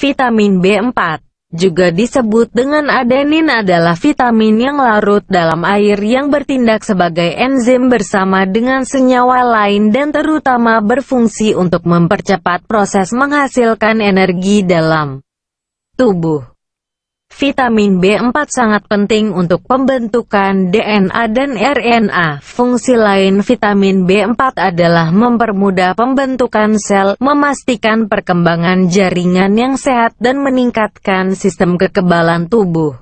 Vitamin B4 juga disebut dengan adenin adalah vitamin yang larut dalam air yang bertindak sebagai enzim bersama dengan senyawa lain dan terutama berfungsi untuk mempercepat proses menghasilkan energi dalam tubuh. Vitamin B4 sangat penting untuk pembentukan DNA dan RNA. Fungsi lain vitamin B4 adalah mempermudah pembentukan sel, memastikan perkembangan jaringan yang sehat dan meningkatkan sistem kekebalan tubuh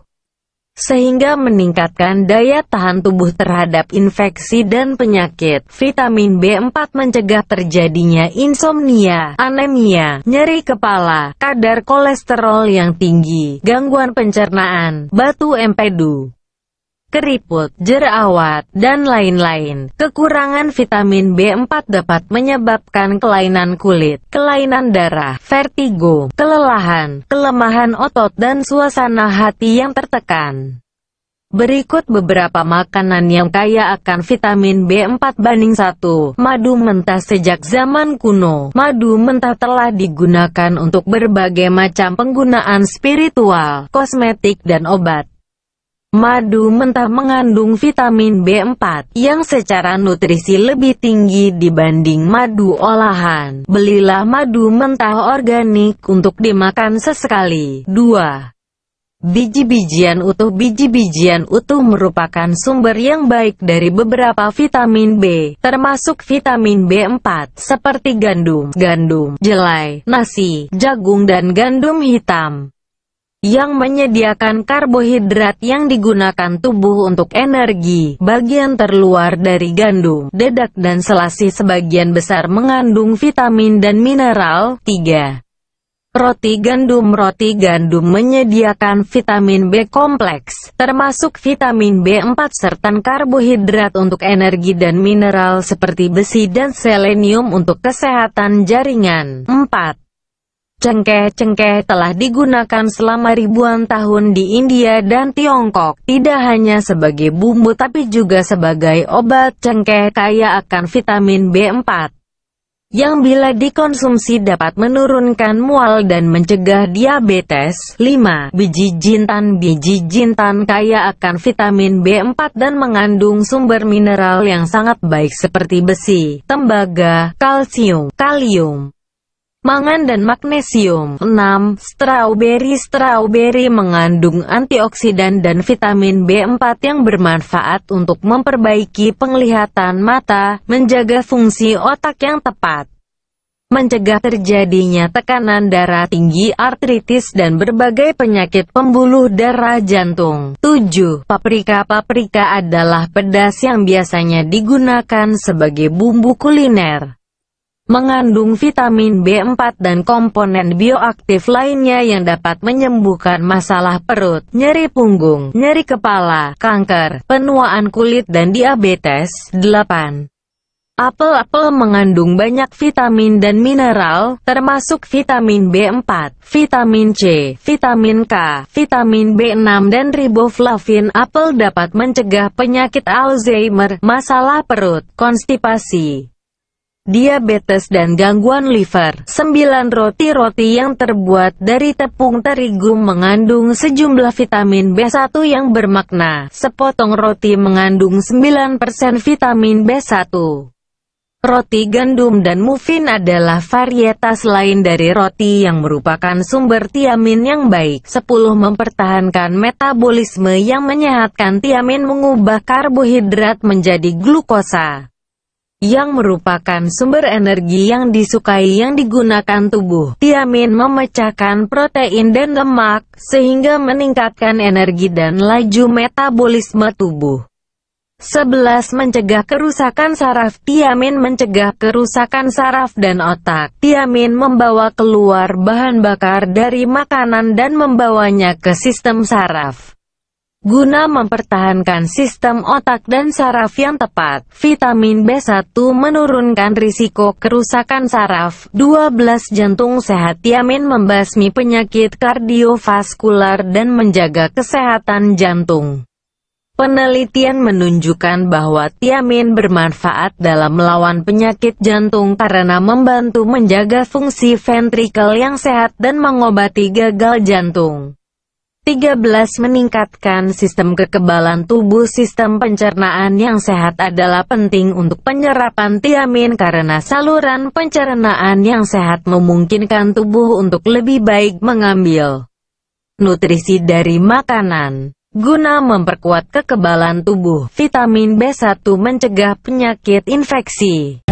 sehingga meningkatkan daya tahan tubuh terhadap infeksi dan penyakit. Vitamin B4 mencegah terjadinya insomnia, anemia, nyeri kepala, kadar kolesterol yang tinggi, gangguan pencernaan, batu empedu, keriput, jerawat, dan lain-lain. Kekurangan vitamin B4 dapat menyebabkan kelainan kulit, kelainan darah, vertigo, kelelahan, kelemahan otot, dan suasana hati yang tertekan. Berikut beberapa makanan yang kaya akan vitamin B4 banding 1. Madu mentah sejak zaman kuno. Madu mentah telah digunakan untuk berbagai macam penggunaan spiritual, kosmetik dan obat. Madu mentah mengandung vitamin B4 yang secara nutrisi lebih tinggi dibanding madu olahan. Belilah madu mentah organik untuk dimakan sesekali. 2. Biji-bijian utuh Biji-bijian utuh merupakan sumber yang baik dari beberapa vitamin B, termasuk vitamin B4, seperti gandum, gandum, jelai, nasi, jagung dan gandum hitam yang menyediakan karbohidrat yang digunakan tubuh untuk energi, bagian terluar dari gandum, dedak dan selasih sebagian besar mengandung vitamin dan mineral. 3. Roti gandum Roti gandum menyediakan vitamin B kompleks, termasuk vitamin B4 serta karbohidrat untuk energi dan mineral seperti besi dan selenium untuk kesehatan jaringan. 4. Cengkeh-cengkeh telah digunakan selama ribuan tahun di India dan Tiongkok, tidak hanya sebagai bumbu tapi juga sebagai obat cengkeh kaya akan vitamin B4, yang bila dikonsumsi dapat menurunkan mual dan mencegah diabetes. 5. Biji jintan Biji jintan kaya akan vitamin B4 dan mengandung sumber mineral yang sangat baik seperti besi, tembaga, kalsium, kalium, mangan dan magnesium. 6. Strawberry Strawberry mengandung antioksidan dan vitamin B4 yang bermanfaat untuk memperbaiki penglihatan mata, menjaga fungsi otak yang tepat mencegah terjadinya tekanan darah tinggi, artritis, dan berbagai penyakit pembuluh darah jantung. 7. Paprika Paprika adalah pedas yang biasanya digunakan sebagai bumbu kuliner mengandung vitamin B4 dan komponen bioaktif lainnya yang dapat menyembuhkan masalah perut, nyeri punggung, nyeri kepala, kanker, penuaan kulit dan diabetes. 8. Apel-apel mengandung banyak vitamin dan mineral, termasuk vitamin B4, vitamin C, vitamin K, vitamin B6 dan riboflavin. Apel dapat mencegah penyakit Alzheimer, masalah perut, konstipasi, diabetes dan gangguan liver. 9 roti-roti yang terbuat dari tepung terigu mengandung sejumlah vitamin B1 yang bermakna. Sepotong roti mengandung 9% vitamin B1. Roti gandum dan muffin adalah varietas lain dari roti yang merupakan sumber tiamin yang baik. 10. Mempertahankan metabolisme yang menyehatkan tiamin mengubah karbohidrat menjadi glukosa yang merupakan sumber energi yang disukai yang digunakan tubuh. Tiamin memecahkan protein dan lemak, sehingga meningkatkan energi dan laju metabolisme tubuh. 11. Mencegah kerusakan saraf Tiamin mencegah kerusakan saraf dan otak Tiamin membawa keluar bahan bakar dari makanan dan membawanya ke sistem saraf Guna mempertahankan sistem otak dan saraf yang tepat, vitamin B1 menurunkan risiko kerusakan saraf. 12 jantung sehat Yamin membasmi penyakit kardiovaskular dan menjaga kesehatan jantung. Penelitian menunjukkan bahwa tiamin bermanfaat dalam melawan penyakit jantung karena membantu menjaga fungsi ventrikel yang sehat dan mengobati gagal jantung. 13. Meningkatkan sistem kekebalan tubuh Sistem pencernaan yang sehat adalah penting untuk penyerapan tiamin karena saluran pencernaan yang sehat memungkinkan tubuh untuk lebih baik mengambil nutrisi dari makanan. Guna memperkuat kekebalan tubuh, vitamin B1 mencegah penyakit infeksi.